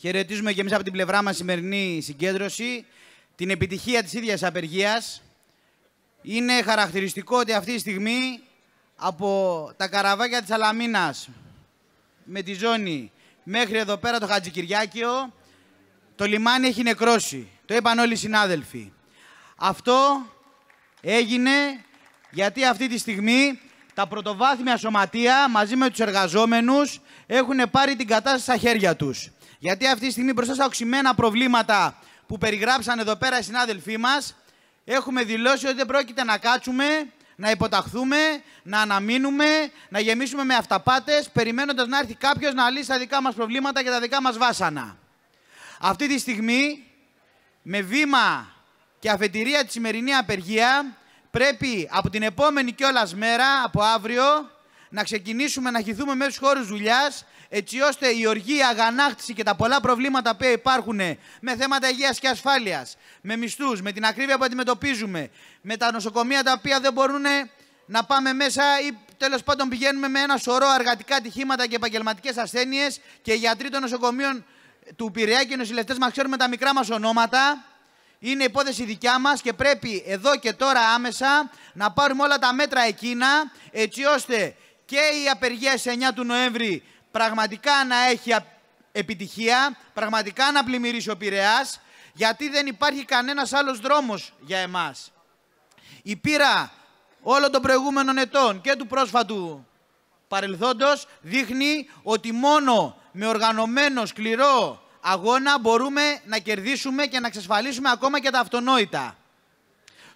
Χαιρετίζουμε και εμείς από την πλευρά μας σημερινή συγκέντρωση. Την επιτυχία της ίδιας απεργίας είναι χαρακτηριστικό ότι αυτή τη στιγμή από τα καραβάκια της Αλαμίνας με τη ζώνη μέχρι εδώ πέρα το Χατζικυριάκιο το λιμάνι έχει νεκρώσει. Το είπαν όλοι οι συνάδελφοι. Αυτό έγινε γιατί αυτή τη στιγμή τα πρωτοβάθμια σωματεία μαζί με τους εργαζόμενους έχουν πάρει την κατάσταση στα χέρια τους. Γιατί αυτή τη στιγμή μπροστά στα οξυμένα προβλήματα που περιγράψαν εδώ πέρα οι συνάδελφοί μας, έχουμε δηλώσει ότι δεν πρόκειται να κάτσουμε, να υποταχθούμε, να αναμείνουμε, να γεμίσουμε με αυταπάτες, περιμένοντας να έρθει κάποιος να λύσει τα δικά μας προβλήματα και τα δικά μας βάσανα. Αυτή τη στιγμή, με βήμα και αφετηρία της σημερινή απεργία, πρέπει από την επόμενη κιόλας μέρα, από αύριο, να ξεκινήσουμε να χυθούμε μέσα στου χώρους δουλειάς έτσι ώστε η η αγανάκτηση και τα πολλά προβλήματα που υπάρχουν με θέματα υγείας και ασφάλειας, με μισθούς, με την ακρίβεια που αντιμετωπίζουμε, με τα νοσοκομεία τα οποία δεν μπορούν να πάμε μέσα ή τέλος πάντων πηγαίνουμε με ένα σωρό αργατικά ατυχήματα και επαγγελματικές ασθένειες και οι γιατροί των νοσοκομείων του Πειραιά και οι νοσηλευτές μας ξέρουμε τα μικρά μας ονόματα. Είναι υπόθεση δικιά μας και πρέπει εδώ και τώρα άμεσα να πάρουμε όλα τα μέτρα εκείνα έτσι ώστε και η απεργία 9 του Νοέμβρη πραγματικά να έχει επιτυχία, πραγματικά να πλημμυρίσει ο Πειραιάς, γιατί δεν υπάρχει κανένας άλλος δρόμος για εμάς. Η πείρα όλων των προηγούμενων ετών και του πρόσφατου παρελθόντος δείχνει ότι μόνο με οργανωμένο σκληρό αγώνα μπορούμε να κερδίσουμε και να εξασφαλίσουμε ακόμα και τα αυτονόητα.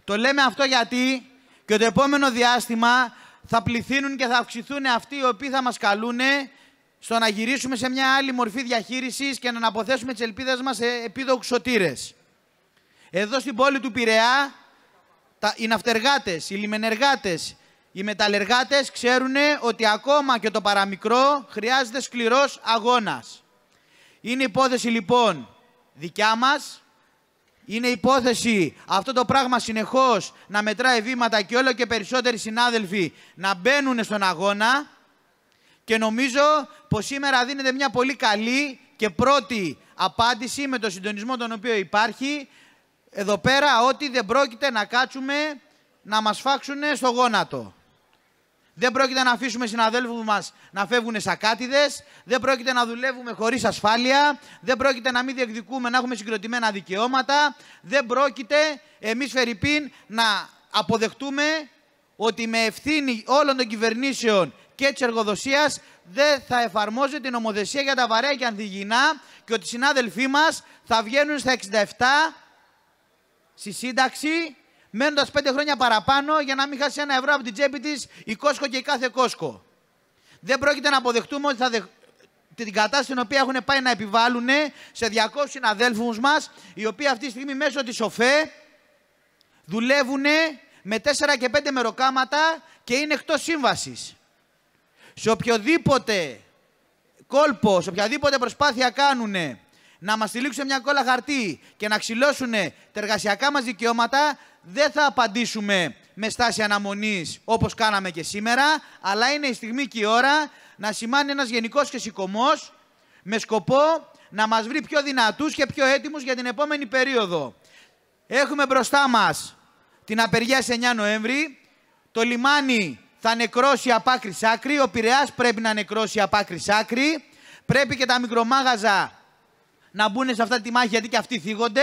Το λέμε αυτό γιατί και το επόμενο διάστημα θα πληθύνουν και θα αυξηθούν αυτοί οι οποίοι θα μας καλούνε στο να γυρίσουμε σε μια άλλη μορφή διαχείρισης και να αναποθέσουμε τις ελπίδες μας σε επίδοξους σωτήρες. Εδώ στην πόλη του Πειραιά, τα, οι ναυτεργάτες, οι λιμενεργάτες, οι μεταλλεργάτες ξέρουν ότι ακόμα και το παραμικρό χρειάζεται σκληρός αγώνας. Είναι υπόθεση λοιπόν δικιά μας, είναι υπόθεση αυτό το πράγμα συνεχώς να μετράει βήματα και όλο και περισσότεροι συνάδελφοι να μπαίνουν στον αγώνα και νομίζω πως σήμερα δίνεται μια πολύ καλή και πρώτη απάντηση με το συντονισμό τον οποίο υπάρχει εδώ πέρα ότι δεν πρόκειται να κάτσουμε να μας φάξουν στο γόνατο. Δεν πρόκειται να αφήσουμε συναδέλφους μας να φεύγουν σακάτιδες. Δεν πρόκειται να δουλεύουμε χωρίς ασφάλεια. Δεν πρόκειται να μην διεκδικούμε να έχουμε συγκροτημένα δικαιώματα. Δεν πρόκειται εμείς, Φερρυπίν, να αποδεχτούμε ότι με ευθύνη όλων των κυβερνήσεων και της εργοδοσίας δεν θα εφαρμόζεται η νομοθεσία για τα βαρέα και ανθυγιεινά και ότι οι συνάδελφοί μας θα βγαίνουν στα 67 στη σύνταξη, μένοντας πέντε χρόνια παραπάνω για να μην χάσει ένα ευρώ από την τσέπη της η Κόσκο και η κάθε Κόσκο. Δεν πρόκειται να αποδεχτούμε ότι θα την κατάσταση την οποία έχουν πάει να επιβάλλουν σε 200 συναδέλφους μας, οι οποίοι αυτή τη στιγμή μέσω της ΣΟΦΕ δουλεύουν με 4 και 5 μεροκάματα και είναι εκτός σύμβασης. Σε οποιοδήποτε κόλπο, σε οποιαδήποτε προσπάθεια κάνουν να μας τυλίξουν μια κόλλα χαρτί και να ξυλώσουν τα εργασιακά μας δικαιώματα, δεν θα απαντήσουμε με στάση αναμονής όπως κάναμε και σήμερα, αλλά είναι η στιγμή και η ώρα να σημάνει ένας γενικός και σηκωμός με σκοπό να μας βρει πιο δυνατούς και πιο έτοιμους για την επόμενη περίοδο. Έχουμε μπροστά μας την απεργία σε 9 Νοέμβρη. Το λιμάνι θα νεκρώσει απ' άκρη σ' άκρη. Ο Πειραιάς πρέπει να νεκρώσει απ' άκρη σ' άκρη. Πρέπει και τα μικρομάγαζα να μπουν σε αυτά τη μάχη γιατί και αυτοί θίγονται.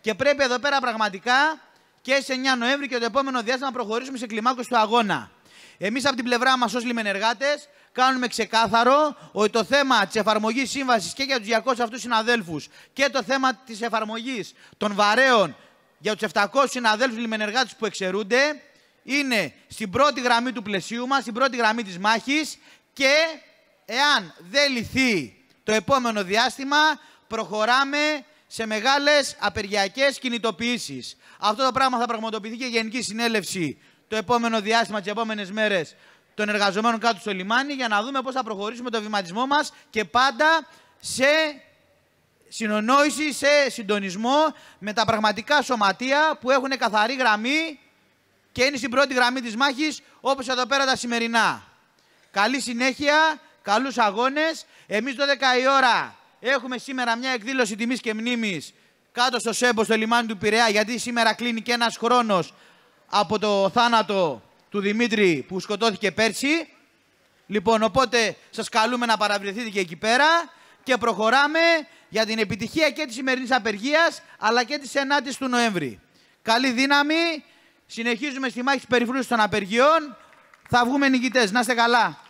Και πρέπει εδώ πέρα πραγματικά και σε 9 Νοέμβρη και το επόμενο διάστημα να προχωρήσουμε σε κλιμάκωση του αγώνα. Εμείς από την πλευρά μας ως λιμενεργάτες κάνουμε ξεκάθαρο ότι το θέμα της εφαρμογής σύμβασης και για τους 200 αυτούς συναδέλφους και το θέμα της εφαρμογής των βαρέων για τους 700 συναδέλφους λιμενεργάτες που εξαιρούνται είναι στην πρώτη γραμμή του πλαισίου μας, στην πρώτη γραμμή της μάχης και εάν δεν λυθεί το επόμενο διάστημα προχωράμε σε μεγάλες απεργιακές κινητοποιήσεις. Αυτό το πράγμα θα πραγματοποιηθεί και η Γενική Συνέλευση το επόμενο διάστημα, τις επόμενες μέρες των εργαζομένων κάτω στο λιμάνι για να δούμε πώς θα προχωρήσουμε το βηματισμό μας και πάντα σε συνονόηση σε συντονισμό με τα πραγματικά σωματεία που έχουν καθαρή γραμμή και είναι στην πρώτη γραμμή της μάχης όπως εδώ πέρα τα σημερινά. Καλή συνέχεια, καλούς αγώνες. Εμείς 12 η ώρα έχουμε σήμερα μια εκδήλωση τιμής και μνήμης κάτω στο ΣΕΜΠΟ στο λιμάνι του Πειραιά γιατί σήμερα κλείνει και ένας χρόνος από το θάνατο του Δημήτρη που σκοτώθηκε πέρσι. Λοιπόν, οπότε σας καλούμε να παραβρεθείτε και εκεί πέρα και προχωράμε για την επιτυχία και της σημερινής απεργίας, αλλά και της 9 η του Νοέμβρη. Καλή δύναμη, συνεχίζουμε στη μάχη της περιφρούρηση των απεργιών, θα βγούμε νικητές, Να είστε καλά.